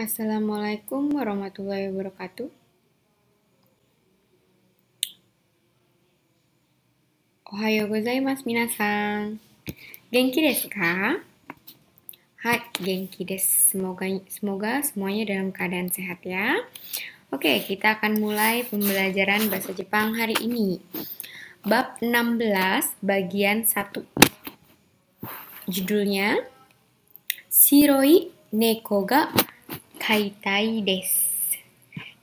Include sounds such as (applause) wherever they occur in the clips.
Assalamualaikum warahmatullahi wabarakatuh. Ohayo gozaimasu minasan. Genki desu ka? Hai, genki desu. Semoga semoga semuanya dalam keadaan sehat ya. Oke, kita akan mulai pembelajaran bahasa Jepang hari ini. Bab 16 bagian 1. Judulnya Siroi Nekoga. Haitai des.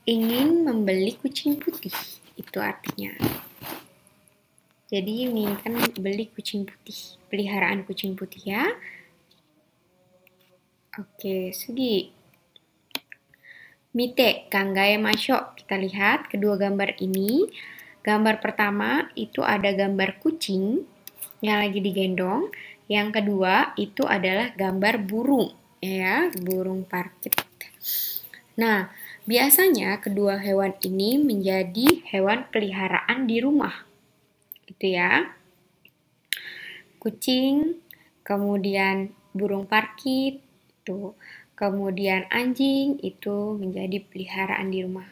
Ingin membeli kucing putih, itu artinya. Jadi ini kan beli kucing putih, peliharaan kucing putih ya. Oke, segi. Mite, kanggae masuk Kita lihat kedua gambar ini. Gambar pertama itu ada gambar kucing yang lagi digendong. Yang kedua itu adalah gambar burung, ya, burung parkit Nah, biasanya kedua hewan ini menjadi hewan peliharaan di rumah. Gitu ya. Kucing, kemudian burung parkit, itu. Kemudian anjing itu menjadi peliharaan di rumah.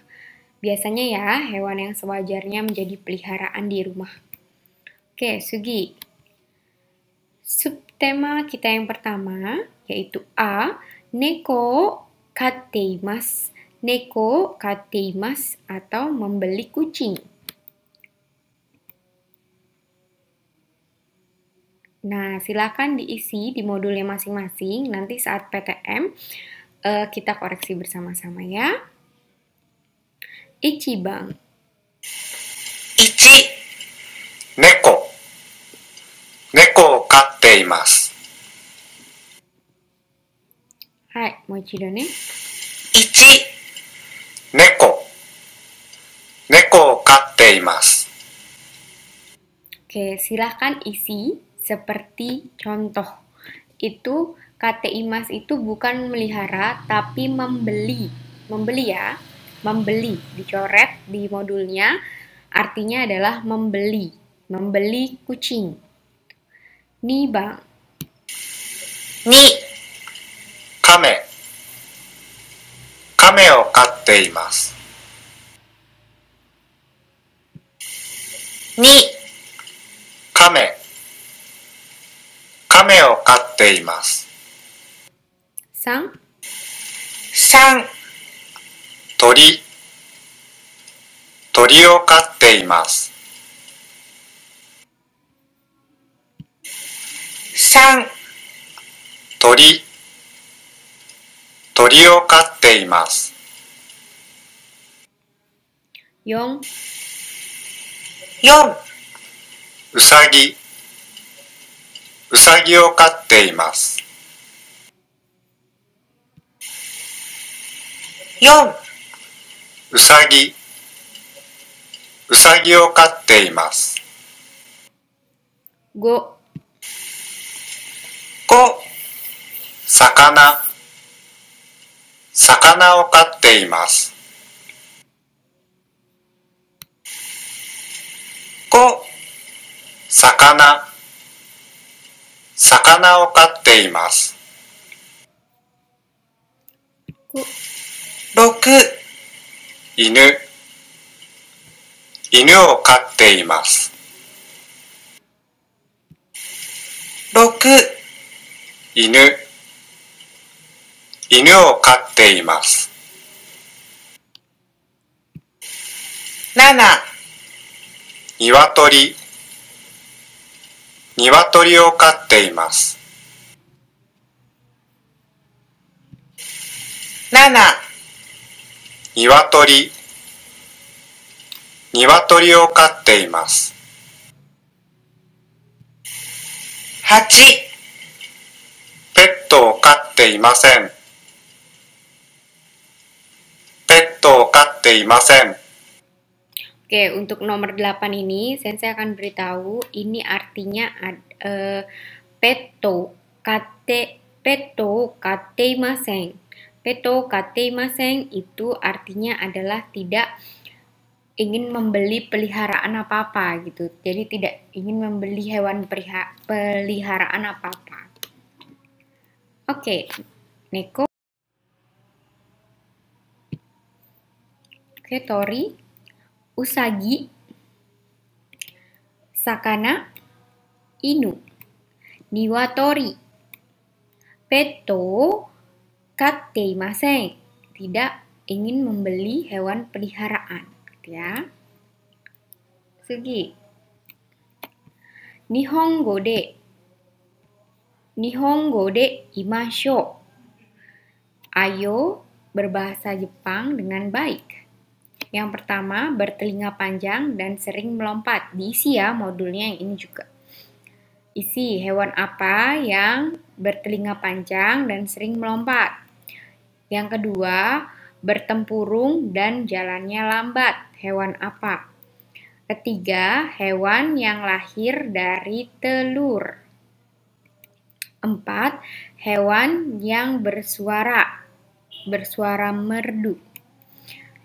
Biasanya ya, hewan yang sewajarnya menjadi peliharaan di rumah. Oke, Sugi. Subtema kita yang pertama yaitu A, neko kateimas, neko kateimas atau membeli kucing. Nah, silakan diisi di modulnya masing-masing. Nanti saat PTM uh, eh, kita koreksi bersama-sama ya. Ichi bang. Ichi neko. Neko katteimasu. はい、もう一度ね。1、猫。猫を飼っています。Oke, silahkan isi seperti contoh. Itu kata imas itu bukan melihara tapi membeli. Membeli ya, membeli. Dicoret di modulnya artinya adalah membeli. Membeli kucing. Nih bang. Nih 豆を飼っています。を飼っています。3鳥鳥を飼っています。3鳥鳥を飼っています。4, 4うさぎうさぎを飼っています。4うさぎうさぎを飼っています。5, 五。魚魚を飼っています。5魚魚を飼っています。6犬犬を飼っています。6犬犬を飼っています。7鶏鶏を飼っています。7鶏鶏を飼っています。8ペットを飼っていません。Oke untuk nomor 8 ini sensei akan beritahu ini artinya ad, eh, e, peto kate masing. Peto kate masing itu artinya adalah tidak ingin membeli peliharaan apa-apa gitu. Jadi tidak ingin membeli hewan peliharaan apa-apa. Oke, Neko Hattori, Usagi, Sakana, Inu, Niwatori, Petto, Katteimasen, tidak ingin membeli hewan peliharaan, ya. Segi, Nihongo de. Nihongo de imasho. Ayo berbahasa Jepang dengan baik. Yang pertama, bertelinga panjang dan sering melompat. Diisi ya modulnya yang ini juga. Isi hewan apa yang bertelinga panjang dan sering melompat. Yang kedua, bertempurung dan jalannya lambat. Hewan apa? Ketiga, hewan yang lahir dari telur. Empat, hewan yang bersuara, bersuara merdu.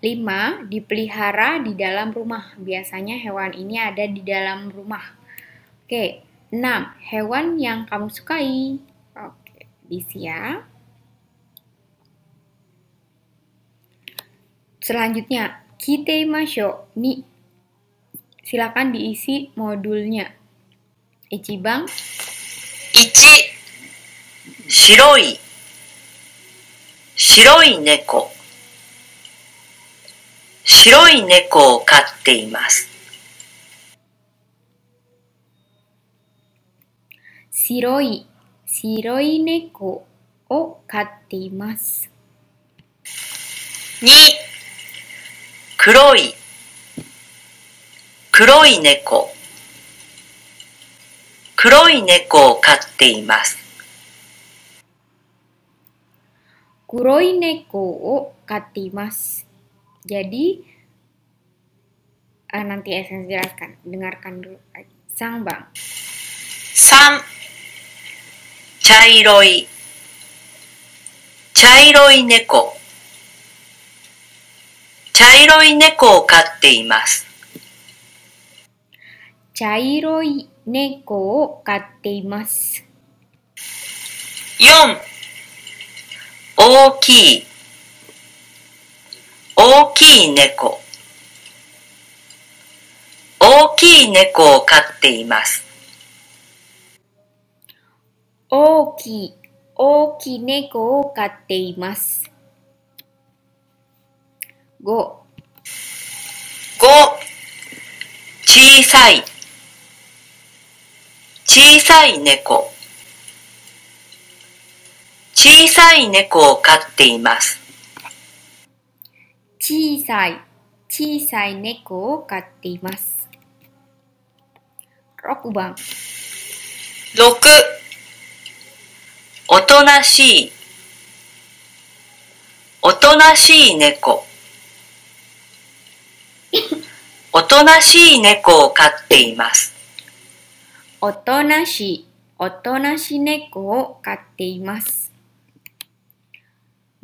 5. Dipelihara di dalam rumah. Biasanya hewan ini ada di dalam rumah. Oke, 6. Hewan yang kamu sukai. Oke, bisa ya. Selanjutnya, kite masyo ni. Silakan diisi modulnya. Ichibang. Ichi. Shiroi. Shiroi neko. 白い猫を飼っています。白い、白い猫を飼っています。2、黒い、黒い猫、黒い猫を飼っています。黒い猫を飼っています。Jadi uh, nanti Essence jelaskan. Dengarkan dulu. Sang bang. San. 茶色い茶色い猫茶色い猫を飼っています茶色い猫を飼っています4大きい大きい猫大きい猫を飼っています大きい大きい猫を飼っています5 5小さい小さい猫小さい猫を飼っています小さい、小さい猫を飼っています。6番。6おとなしいおとなしい猫 (laughs) おとなしい猫を飼っていますおとなしいおとなしい猫を飼っています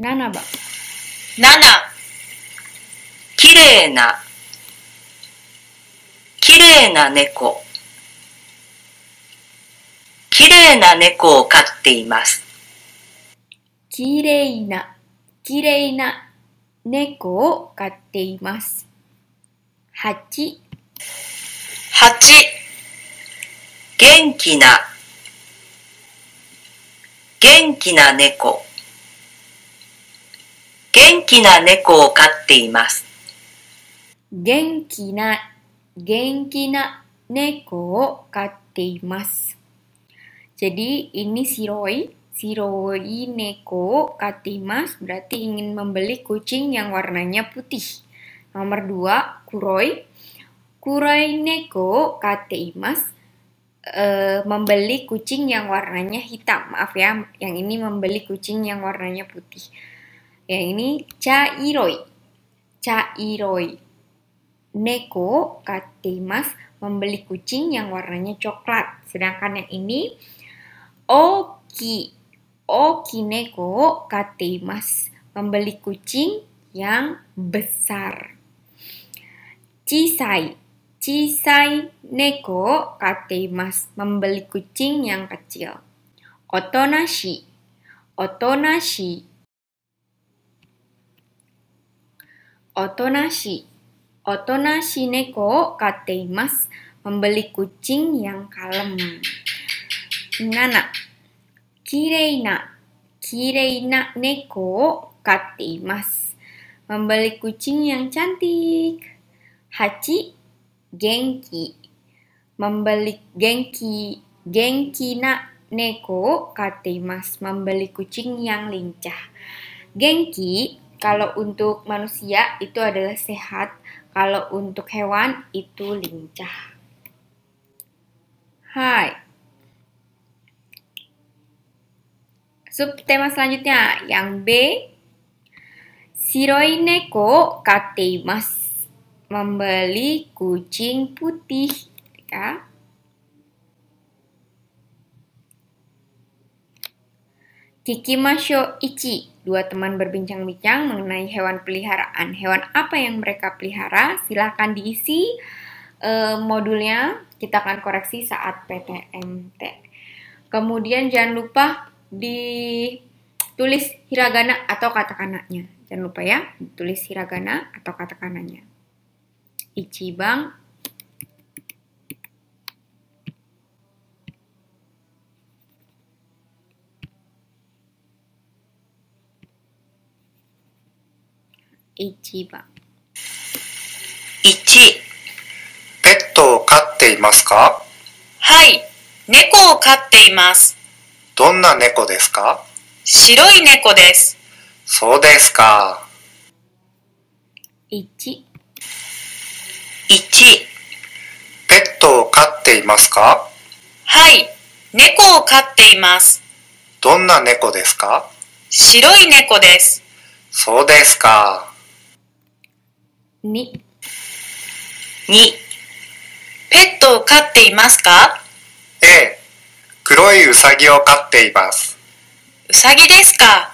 7番7きれいな、きれいな猫、きれいな猫を飼っています。きれいな、きれいな猫を飼っています。八、八、元気な、元気な猫、元気な猫を飼っています。元気な、元気な neko o kateimasu. Jadi ini siroy siroy neko katimas berarti ingin membeli kucing yang warnanya putih. Nomor 2, kuroi. Kuroi neko katimas. E, membeli kucing yang warnanya hitam, maaf ya, yang ini membeli kucing yang warnanya putih. Yang ini cairoi, cairoi. Neko Mas membeli kucing yang warnanya coklat. Sedangkan yang ini Oki Oki Neko Mas membeli kucing yang besar. Cisai Cisai Neko Mas membeli kucing yang kecil. Otonashi Otonashi Otonashi Otona shineko kateimas membeli kucing yang kalem. Nana, kireina, kireina neko kateimas membeli kucing yang cantik. Hachi, genki, membeli genki, genki na neko kateimas membeli kucing yang lincah. Genki kalau untuk manusia itu adalah sehat kalau untuk hewan itu lincah. Hai. Subtema selanjutnya yang B. Shiroi neko kateimasu. Membeli kucing putih. Ya. Kiki Masyo Ichi, dua teman berbincang-bincang mengenai hewan peliharaan. Hewan apa yang mereka pelihara? Silahkan diisi eh, modulnya, kita akan koreksi saat PTMT. Kemudian jangan lupa ditulis hiragana atau katakananya. Jangan lupa ya, ditulis hiragana atau Ichi Bang. 一番。一、ペットを飼っていますかはい、猫を飼っています。どんな猫ですか白い猫です。そうですか。一、一、ペットを飼っていますかはい、猫を飼っています。どんな猫ですか白い猫です。そうですか。に、2ペットを飼っていますか A 黒いウサギを飼っていますウサギですか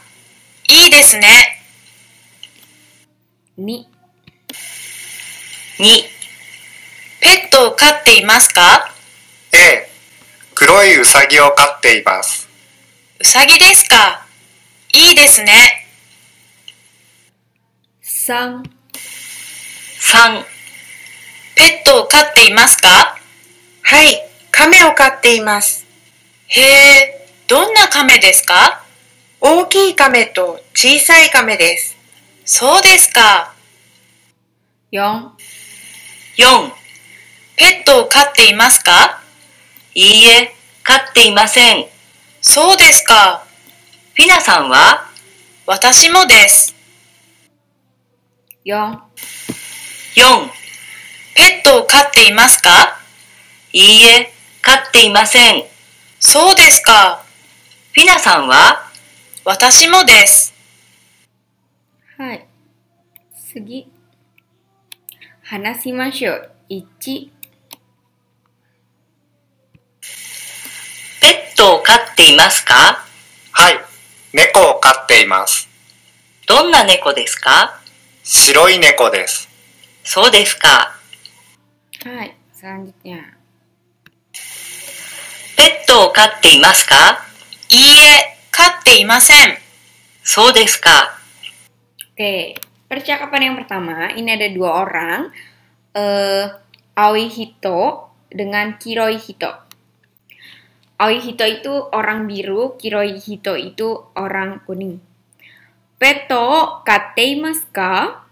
いいですね2 2ペットを飼っていますか A 黒いウサギを飼っていますウサギですかいいですね3 3ペットを飼っていますかはい、亀を飼っています。へえ、どんな亀ですか大きい亀と小さい亀です。そうですか。4 4ペットを飼っていますかいいえ、飼っていません。そうですか。フィナさんは私もです。4 4ペットを飼っていますかいいえ、飼っていません。そうですか。フィナさんは私もです。はい。次。話しましょう。1。ペットを飼っていますかはい。猫を飼っています。どんな猫ですか白い猫です。そうですか。はい、30円。ペットを飼っていますかいいえ、飼っていません。そうですか。Oke, okay. percakapan yang pertama ini ada dua orang, uh, eh, Aoihito dengan Kiroihito. Aoihito itu orang biru, Kiroihito itu orang kuning. Peto kateimasu ka?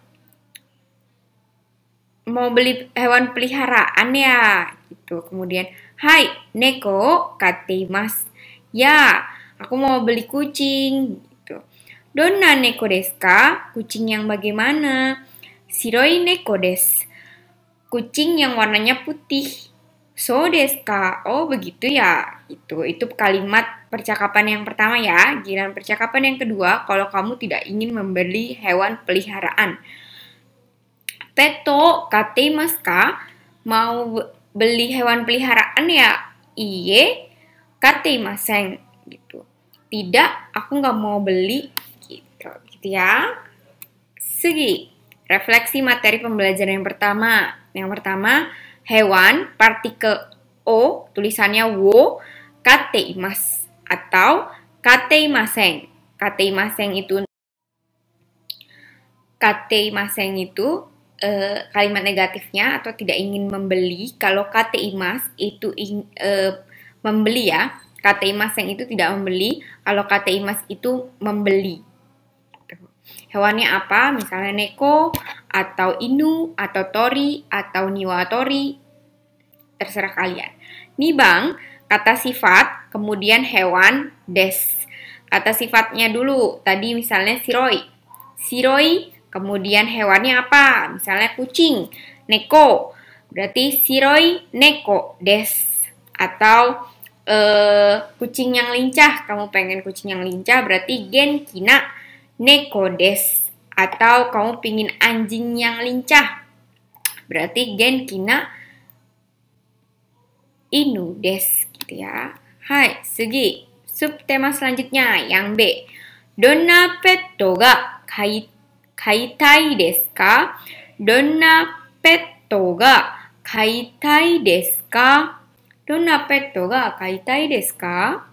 mau beli hewan peliharaan ya gitu kemudian hai neko mas ya aku mau beli kucing gitu dona neko deska, kucing yang bagaimana Siroi neko des. kucing yang warnanya putih. So deska Oh begitu ya. Itu itu kalimat percakapan yang pertama ya. Giliran percakapan yang kedua kalau kamu tidak ingin membeli hewan peliharaan. Peto kate mas Mau beli hewan peliharaan ya? Iye kate maseng gitu. Tidak, aku nggak mau beli gitu, gitu ya. Segi refleksi materi pembelajaran yang pertama. Yang pertama, hewan partikel o tulisannya wo kate mas atau kate maseng. Kate maseng itu kate maseng itu Eh, kalimat negatifnya atau tidak ingin membeli kalau KTI mas itu in, uh, eh, membeli ya KTI mas yang itu tidak membeli kalau KTI mas itu membeli gitu. hewannya apa misalnya neko atau inu atau tori atau niwatori terserah kalian bang kata sifat kemudian hewan des kata sifatnya dulu tadi misalnya siroi siroi Kemudian hewannya apa? Misalnya kucing, neko. Berarti siroi neko des. Atau uh, kucing yang lincah. Kamu pengen kucing yang lincah berarti gen kina neko des. Atau kamu pingin anjing yang lincah. Berarti gen kina inu des gitu ya. Hai, segi. Subtema selanjutnya yang B. Donna petto ga Kaitai kaitai kaitai petto petto ga ga 飼いたいですかどんなペットが飼いたいですかどんなペットが飼いたいですか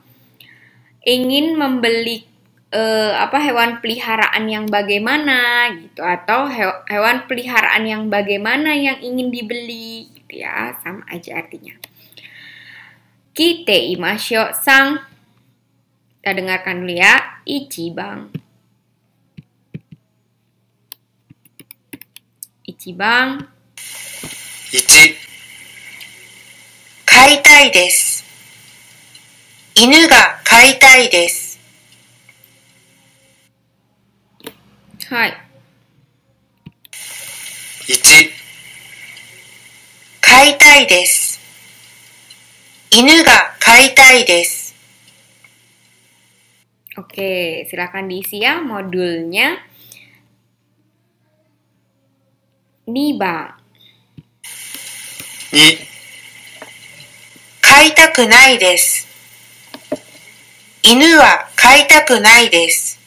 ingin membeli uh, apa hewan peliharaan yang bagaimana gitu atau he hewan peliharaan yang bagaimana yang ingin dibeli gitu ya sama aja artinya kite imasyo sang kita dengarkan dulu ya ichi bang 1番1飼いたいです犬が飼いたいですはい1飼いたいです犬が飼いたいです Oke, silakan diisi ya modulnya. 2番2、飼いたくないです。犬は飼いたくないです。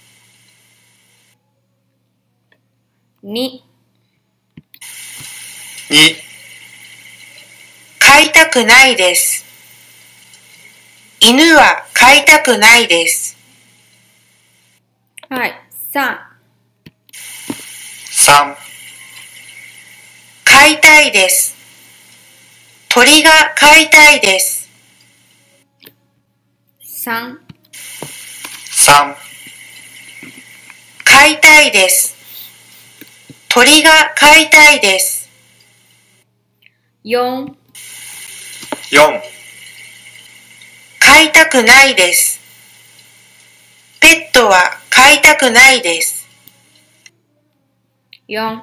2、2飼いたくないです。犬は飼いたくないです。はい、3。3飼いたいです。鳥が飼いたいです。三、三、飼いたいです。鳥が飼いたいです。四、四、飼いたくないです。ペットは飼いたくないです。四、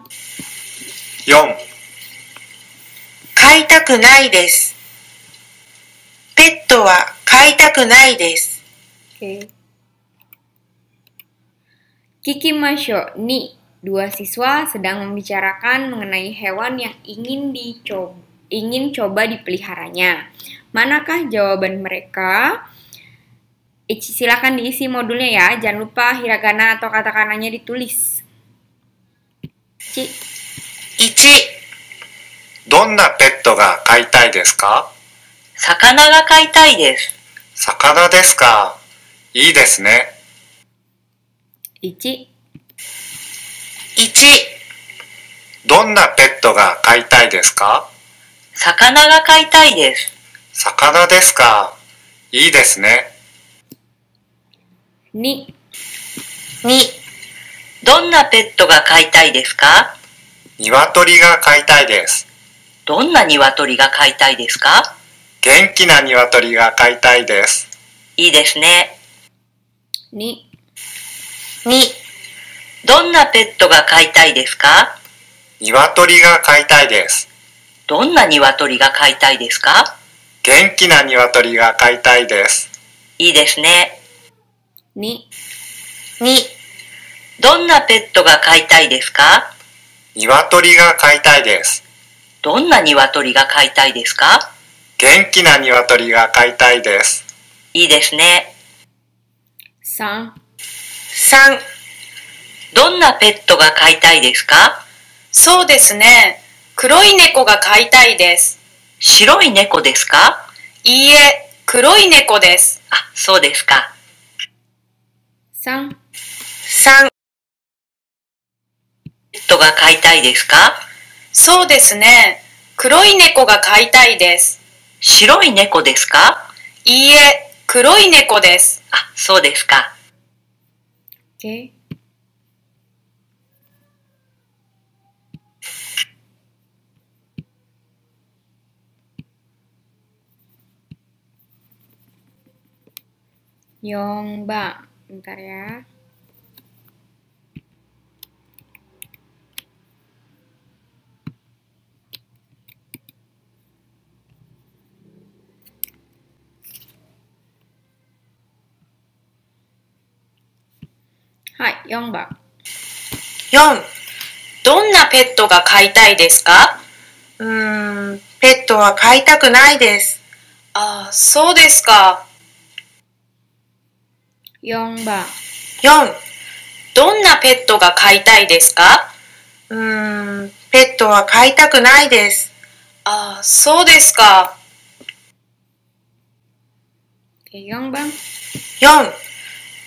四。飼いたくないです。ペットは飼いたくないです。Okay. Kiki dua siswa sedang membicarakan mengenai hewan yang ingin dicoba ingin coba dipeliharanya. Manakah jawaban mereka? Silakan diisi modulnya ya. Jangan lupa hiragana atau katakananya ditulis. Ichi. Ichi. どんなペットが飼いたいですか魚が飼いたいです。魚ですか。いいですね。1どんなペットが飼いたいですか魚が飼いたいです。魚ですか。いいですね。2どんなペットが飼いたいですか鶏が飼いたいです。どんな鶏が飼いたいですか元気な鶏が飼いたいです。いいですね。2、どんなペットが飼いたいですか鶏が飼いたいです。どんな鶏が飼いたいですか元気な鶏が飼いたいです。いいですね。2、どんなペットが飼いたいですか鶏が飼いたいです。どんな鶏が飼いたいですか元気な鶏が飼いたいです。いいですね。3, 三。どんなペットが飼いたいですかそうですね。黒い猫が飼いたいです。白い猫ですかいいえ、黒い猫です。あ、そうですか。3, 3ペットが飼いたいですかそうですね。黒い猫が飼いたいです。白い猫ですかいいえ、黒い猫です。あ、そうですか。Okay. Yang ba, bentar ya. はい、4番。4どんなペットが飼いたいですかうーん、ペットは飼いたくないです。ああ、そうですか。4番。4どんなペットが飼いたいですかうーん、ペットは飼いたくないです。ああ、そうですか。4番。4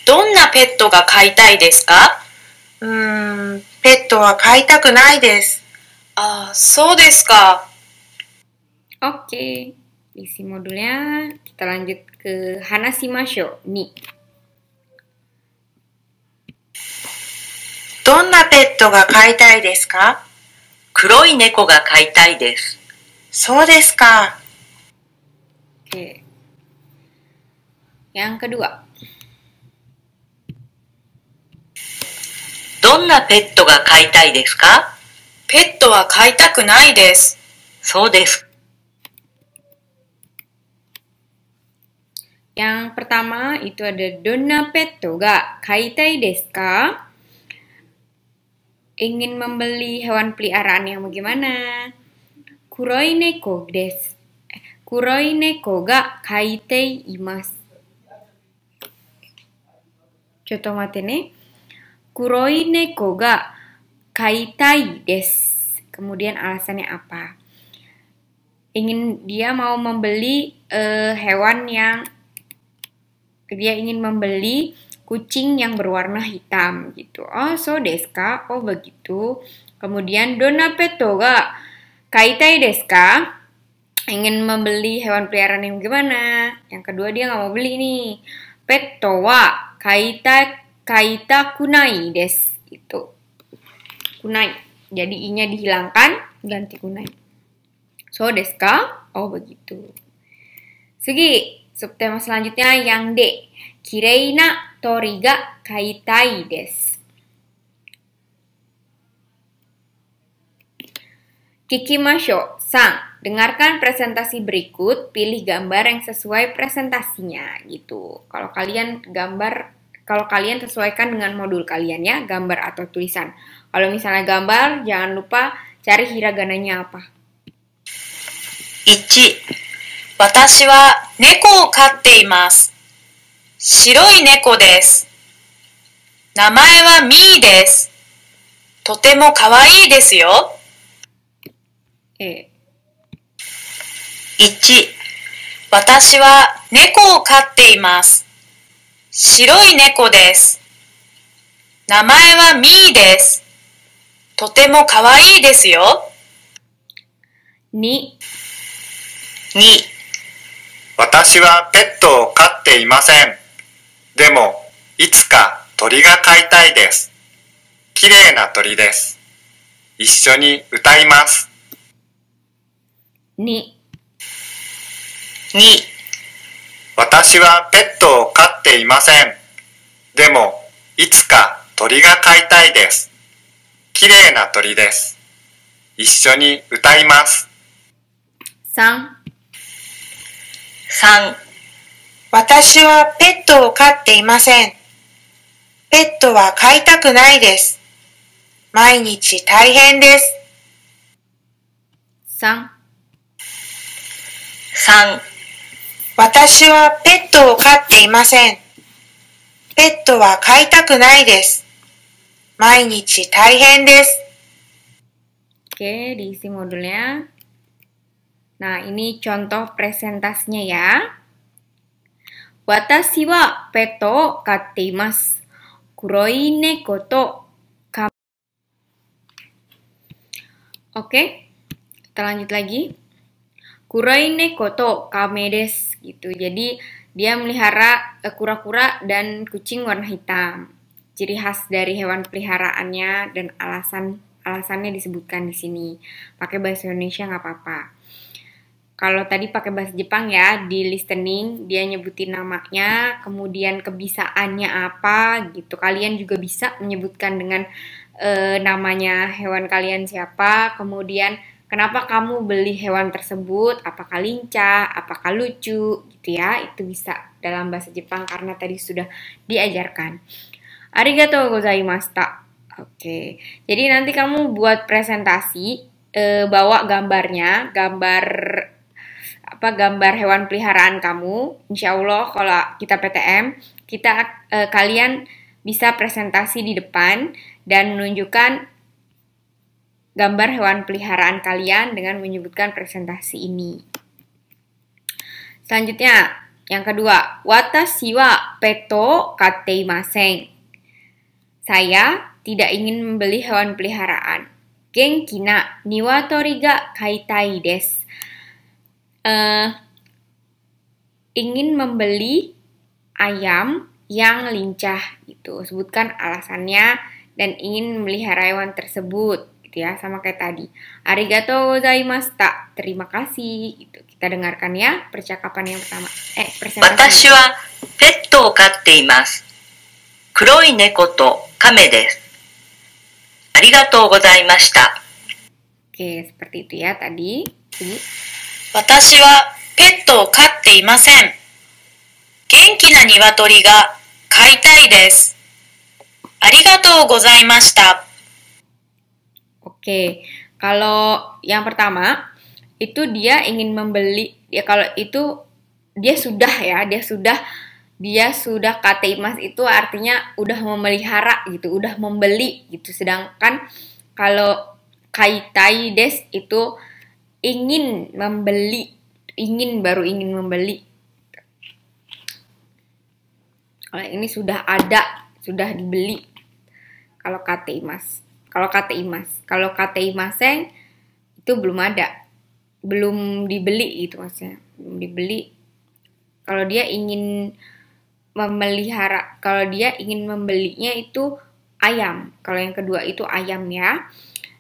どんなペットが飼いたいですかうーん、ペットは飼いたくないです。ああ、そうですか。o k ケー。k a y isi modulnya kita lanjut ke h a n a s i m a s h o ni. どんなペットが飼いたいですか黒い猫が飼いたいです。そうですか。Oke. Okay. Yang kedua. どんなペットが飼いたいですかペットは飼いたくないです。そうです。Yang pertama itu ada donna petto ga kaitai desu ka? Ingin membeli hewan peliharaan yang bagaimana? Kuroi neko desu. Kuroi neko ga kaitai imasu. Contoh mate ne. kuroi neko ga kaitai des. Kemudian alasannya apa? Ingin dia mau membeli uh, hewan yang dia ingin membeli kucing yang berwarna hitam gitu. Oh, so deska. Oh, begitu. Kemudian dona peto ga kaitai deska. Ingin membeli hewan peliharaan yang gimana? Yang kedua dia nggak mau beli nih. Peto wa kaitai kaita Kunai. des itu kunai Jadi i-nya dihilangkan, ganti kunai. So deska Oh begitu. Segi, subtema selanjutnya yang D. Kirei toriga kaitai des kiki desu. sang, dengarkan presentasi berikut, pilih gambar yang sesuai presentasinya gitu. Kalau kalian gambar kalau kalian sesuaikan dengan modul kalian ya, gambar atau tulisan. Kalau misalnya gambar, jangan lupa cari hiragananya apa. Ichi. Watashi wa neko wo katte imasu. Shiroi neko desu. Namae wa Mii desu. Totemo kawaii desu yo. E. Watashi wa neko wo katte imasu. 白い猫です。名前はミーです。とてもかわいいですよ。に、に、私はペットを飼っていません。でも、いつか鳥が飼いたいです。綺麗な鳥です。一緒に歌います。に、に、私はペットを飼っていません。でも、いつか鳥が飼いたいです。綺麗な鳥です。一緒に歌います。3 3私はペットを飼っていません。ペットは飼いたくないです。毎日大変です。3 3私はペットを飼っていません。ペットは飼いたくないです。毎日大変です。Oke, diisi modulnya. Nah, ini contoh presentasinya ya. Watashi wa peto katte imasu. Kuroi neko to Oke, kita lanjut lagi. ini koto kame des gitu. Jadi dia melihara eh, kura-kura dan kucing warna hitam. Ciri khas dari hewan peliharaannya dan alasan alasannya disebutkan di sini. Pakai bahasa Indonesia nggak apa-apa. Kalau tadi pakai bahasa Jepang ya, di listening dia nyebutin namanya, kemudian kebisaannya apa gitu. Kalian juga bisa menyebutkan dengan e, namanya hewan kalian siapa, kemudian Kenapa kamu beli hewan tersebut? Apakah lincah? Apakah lucu? Gitu ya, itu bisa dalam bahasa Jepang karena tadi sudah diajarkan. Arigato gozaimashita. Oke, jadi nanti kamu buat presentasi, e, bawa gambarnya, gambar apa gambar hewan peliharaan kamu. Insya Allah kalau kita PTM, kita e, kalian bisa presentasi di depan dan menunjukkan gambar hewan peliharaan kalian dengan menyebutkan presentasi ini. Selanjutnya, yang kedua, watashi wa peto kateimasen. Saya tidak ingin membeli hewan peliharaan. Genki na niwatori ga kaitai desu. Uh, eh, ingin membeli ayam yang lincah itu. Sebutkan alasannya dan ingin melihara hewan tersebut. gitu ya sama kayak tadi. Arigato gozaimashita. Terima kasih gitu. Kita dengarkan ya percakapan yang pertama. Eh, presentasi. 私はペットを飼っています。黒い猫と亀です。ありがとうございました。Oke, seperti itu ya tadi. Ini. 私はペットを飼っていません。元気な鶏が飼いたいです。ありがとうございました。Oke, kalau yang pertama itu dia ingin membeli ya kalau itu dia sudah ya, dia sudah dia sudah kata Mas itu artinya udah memelihara gitu, udah membeli gitu. Sedangkan kalau Kaitai Des itu ingin membeli, ingin baru ingin membeli. Kalau ini sudah ada, sudah dibeli. Kalau kata Mas. Kalau KTI Mas, kalau KTI Maseng itu belum ada, belum dibeli itu maksudnya, belum dibeli. Kalau dia ingin memelihara, kalau dia ingin membelinya itu ayam. Kalau yang kedua itu ayam ya.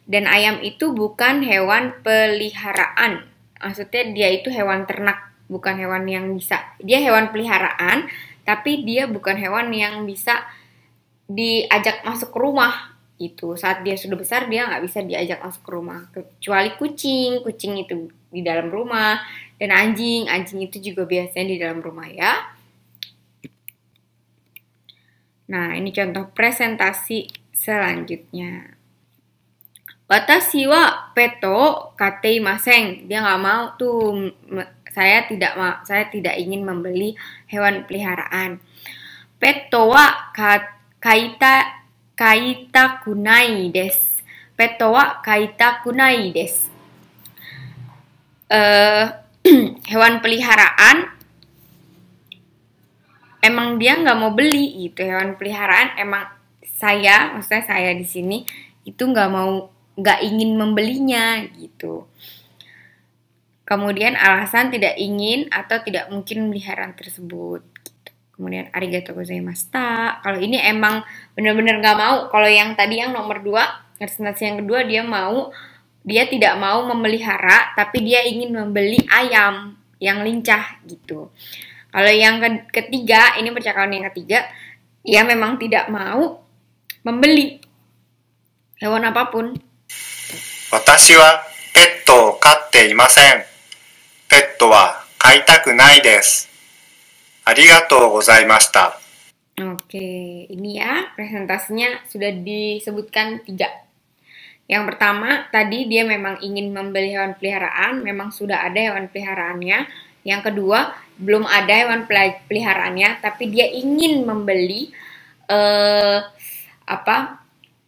Dan ayam itu bukan hewan peliharaan. Maksudnya dia itu hewan ternak, bukan hewan yang bisa. Dia hewan peliharaan, tapi dia bukan hewan yang bisa diajak masuk rumah itu saat dia sudah besar dia nggak bisa diajak masuk ke rumah kecuali kucing kucing itu di dalam rumah dan anjing anjing itu juga biasanya di dalam rumah ya nah ini contoh presentasi selanjutnya batas wa peto katei maseng. Dia nggak mau tuh saya tidak saya tidak ingin membeli hewan peliharaan. Peto wa kaita Kaita kaita kunai kunai des Peto wa des hewan peliharaan emang dia nggak mau beli gitu hewan peliharaan emang saya maksudnya saya di sini itu nggak mau nggak ingin membelinya gitu kemudian alasan tidak ingin atau tidak mungkin melihara tersebut kemudian arigato gozaimashita kalau ini emang bener-bener gak mau kalau yang tadi yang nomor dua presentasi yang kedua dia mau dia tidak mau memelihara tapi dia ingin membeli ayam yang lincah gitu kalau yang ketiga ini percakapan yang ketiga ia memang tidak mau membeli hewan apapun Watashi wa petto katte imasen. Petto wa kaitaku nai desu. Arigatou gozaimashita. Oke, ini ya presentasinya sudah disebutkan tiga. Yang pertama, tadi dia memang ingin membeli hewan peliharaan, memang sudah ada hewan peliharaannya. Yang kedua, belum ada hewan peliharaannya, tapi dia ingin membeli eh, apa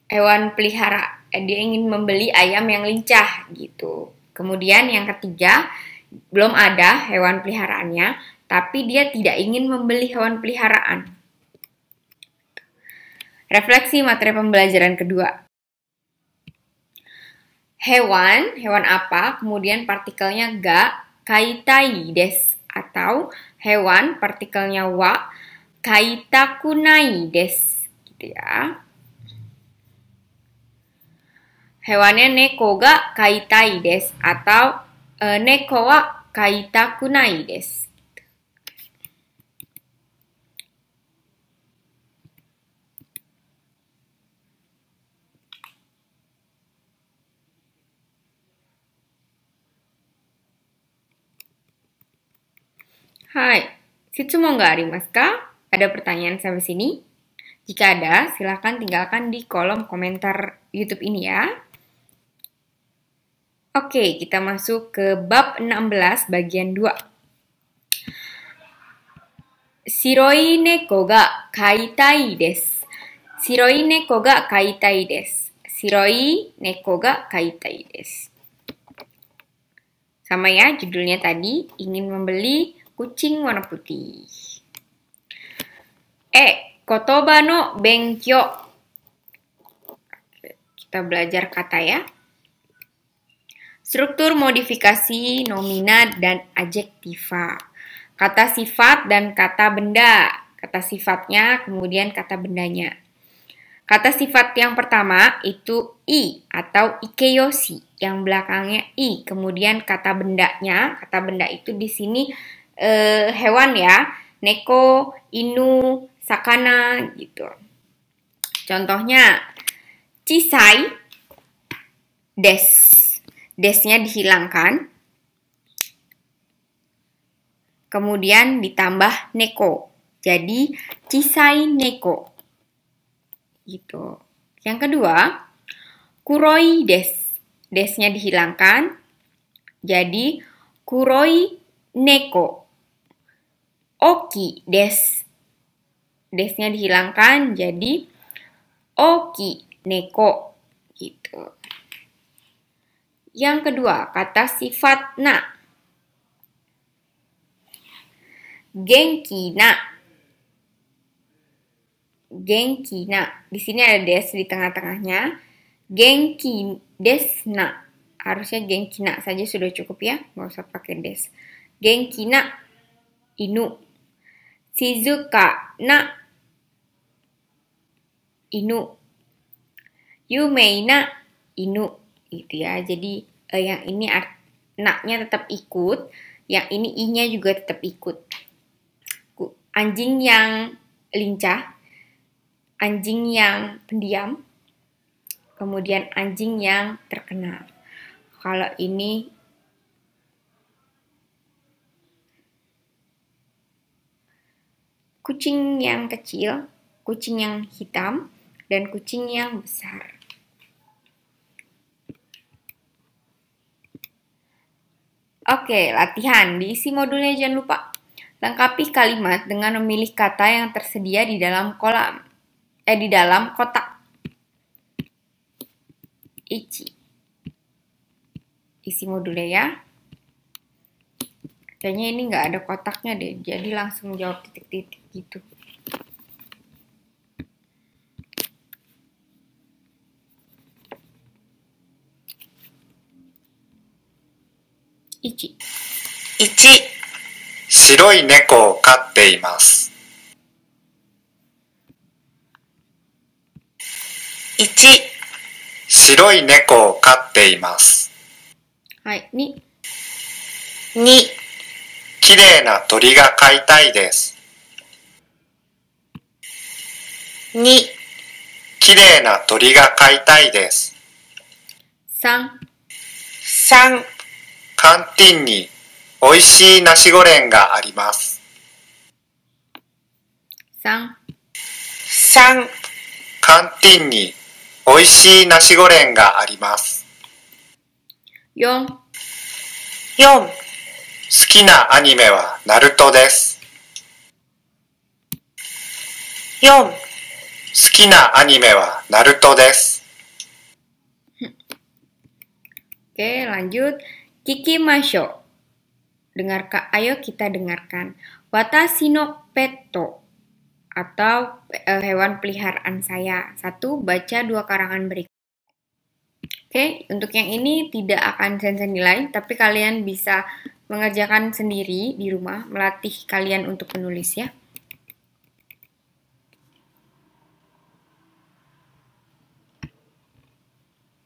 hewan pelihara, eh, dia ingin membeli ayam yang lincah gitu. Kemudian yang ketiga, belum ada hewan peliharaannya, tapi dia tidak ingin membeli hewan peliharaan. Refleksi materi pembelajaran kedua. Hewan, hewan apa, kemudian partikelnya ga, kaitai des, atau hewan, partikelnya wa, kunai des, gitu ya. Hewannya neko ga kaitai des, atau e, neko wa kaitakunai des, Hai, Sitsu mau nggak arimas kah? Ada pertanyaan sampai sini? Jika ada, silahkan tinggalkan di kolom komentar YouTube ini ya. Oke, kita masuk ke bab 16 bagian 2. Siroi neko ga kaitai desu. Siroi neko ga kaitai desu. Siroi neko ga kaitai desu. Sama ya judulnya tadi, ingin membeli Kucing warna putih. E. Kotoba no benkyo. Kita belajar kata ya. Struktur modifikasi nomina dan adjektiva. Kata sifat dan kata benda. Kata sifatnya, kemudian kata bendanya. Kata sifat yang pertama itu i atau ikeyoshi, yang belakangnya i, kemudian kata bendanya, kata benda itu di sini uh, hewan ya, neko, inu, sakana gitu. Contohnya cisai des. Desnya dihilangkan. Kemudian ditambah neko. Jadi cisai neko. Gitu. Yang kedua, kuroi des. Desnya dihilangkan. Jadi kuroi neko. Oki des. Desnya dihilangkan jadi Oki neko gitu. Yang kedua, kata sifat na. Genki na. Genki na. Di sini ada des di tengah-tengahnya. Genki des na. Harusnya genki na saja sudah cukup ya. Nggak usah pakai des. Genki na. Inu. 静かな inu yumeina inu gitu ya jadi eh, yang ini naknya tetap ikut yang ini i-nya juga tetap ikut anjing yang lincah anjing yang pendiam kemudian anjing yang terkenal kalau ini kucing yang kecil, kucing yang hitam, dan kucing yang besar. Oke, latihan. Diisi modulnya jangan lupa. Lengkapi kalimat dengan memilih kata yang tersedia di dalam kolam. Eh, di dalam kotak. Ichi. Isi modulnya ya. Kayaknya ini nggak ada kotaknya deh, jadi langsung jawab titik-titik. gitu1, 1白い猫を飼っています一。白い猫を飼っていますはい二。二。綺麗な鳥が飼いたいです2きれいな鳥が飼いたいです3 3カンティンに美味しいナシゴレンがあります3 3カンティンに美味しいナシゴレンがあります4 4好きなアニメはナルトです4好きなアニメはナルトです。Oke, lanjut. Kiki Masho. Dengarkan, ayo kita dengarkan. Watashi no Peto. atau uh, hewan peliharaan saya. Satu, baca dua karangan berikut. Oke, untuk yang ini tidak akan sensei nilai, tapi kalian bisa mengerjakan sendiri di rumah, melatih kalian untuk menulis ya.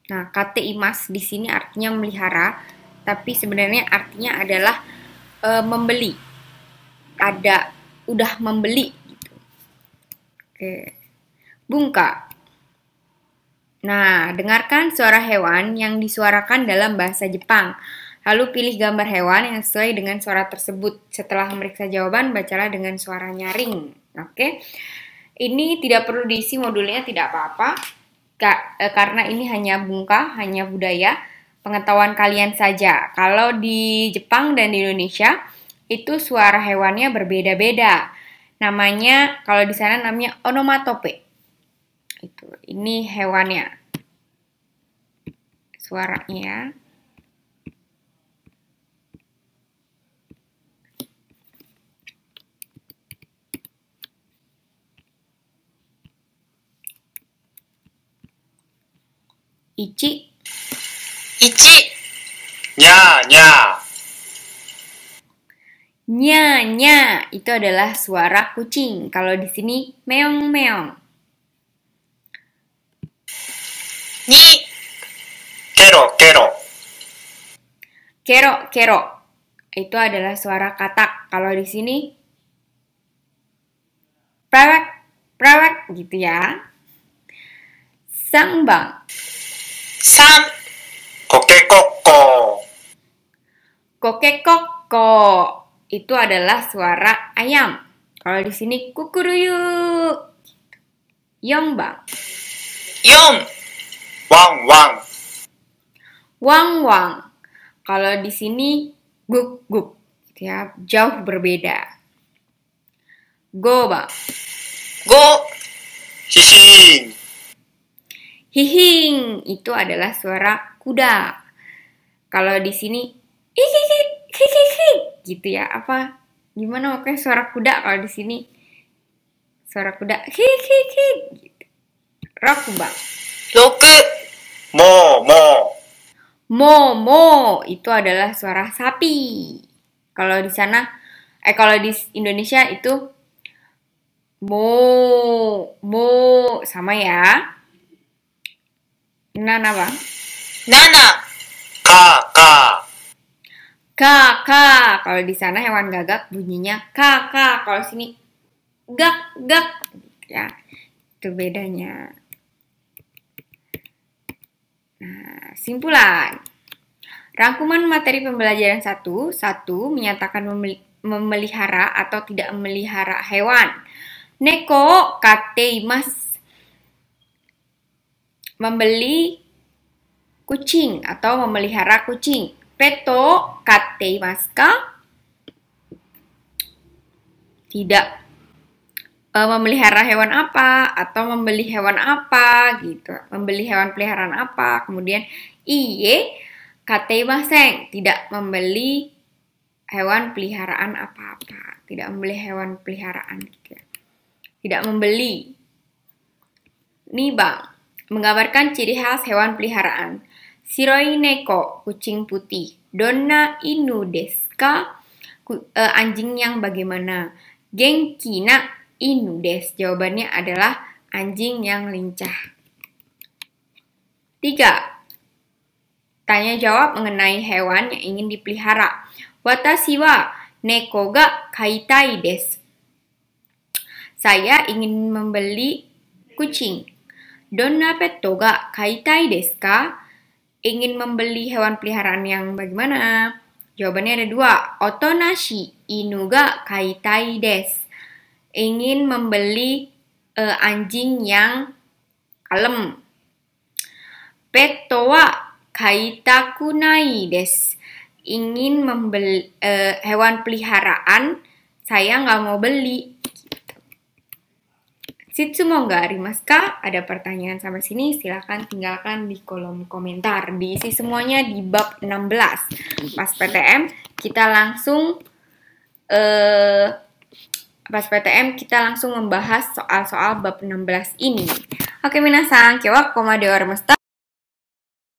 Nah, kate imas di sini artinya melihara, tapi sebenarnya artinya adalah e, membeli. Ada udah membeli gitu. Oke. Bungka. Nah, dengarkan suara hewan yang disuarakan dalam bahasa Jepang. Lalu pilih gambar hewan yang sesuai dengan suara tersebut. Setelah memeriksa jawaban, bacalah dengan suara nyaring. Oke. Ini tidak perlu diisi modulnya, tidak apa-apa. E, karena ini hanya bungka, hanya budaya, pengetahuan kalian saja. Kalau di Jepang dan di Indonesia, itu suara hewannya berbeda-beda. Namanya, kalau di sana namanya onomatope. Itu, ini hewannya. Suaranya Ichi. Ichi. Nya, nya. Nya, nya itu adalah suara kucing. Kalau di sini meong meong. Ni. Kero, kero. Kero, kero. Itu adalah suara katak. Kalau di sini prawak, prawak gitu ya. Sangbang san koko. Koke koko itu adalah suara ayam. Kalau di sini kukuruyuk. Yong bang. Yong. Wang wang. Wang wang. Kalau di sini guk guk gitu Ya, jauh berbeda. Go bang. Go. Sisi hihing itu adalah suara kuda. Kalau di sini hihihih gitu ya apa gimana oke suara kuda kalau di sini suara kuda hihihih gitu. Rokuba. Loku. Mo mo. Mo mo itu adalah suara sapi. Kalau di sana eh kalau di Indonesia itu mo mo sama ya. Nana Nana. Ka, ka. Ka, ka. Kalau di sana hewan gagak bunyinya ka, ka. Kalau sini gak, gak. Ya, itu bedanya. Nah, simpulan. Rangkuman materi pembelajaran satu satu Menyatakan memelihara atau tidak memelihara hewan. Neko kate kateimasu membeli kucing atau memelihara kucing. Peto kate maska? Tidak. E, memelihara hewan apa atau membeli hewan apa gitu. Membeli hewan peliharaan apa? Kemudian iye kate maseng? Tidak membeli hewan peliharaan apa-apa. Tidak membeli hewan peliharaan gitu Tidak membeli. Nih bang, menggambarkan ciri khas hewan peliharaan. Siroi neko, kucing putih. Dona inu deska, uh, e, anjing yang bagaimana. Genki na inu des. Jawabannya adalah anjing yang lincah. tiga Tanya jawab mengenai hewan yang ingin dipelihara. Watashi wa neko ga kaitai des. Saya ingin membeli kucing. Dona Petto ga kaitai desu ka? Ingin membeli hewan peliharaan yang bagaimana? Jawabannya ada dua. Otonashi inu ga kaitai desu. Ingin membeli uh, anjing yang kalem. Petto wa kaitaku nai desu. Ingin membeli uh, e, hewan peliharaan, saya nggak mau beli. Sitsumo nggak kak? Ada pertanyaan sampai sini? Silahkan tinggalkan di kolom komentar. Diisi semuanya di bab 16. Pas PTM, kita langsung... eh pas PTM kita langsung membahas soal-soal bab 16 ini. Oke Minasang, minasan, kiwa komade mesta.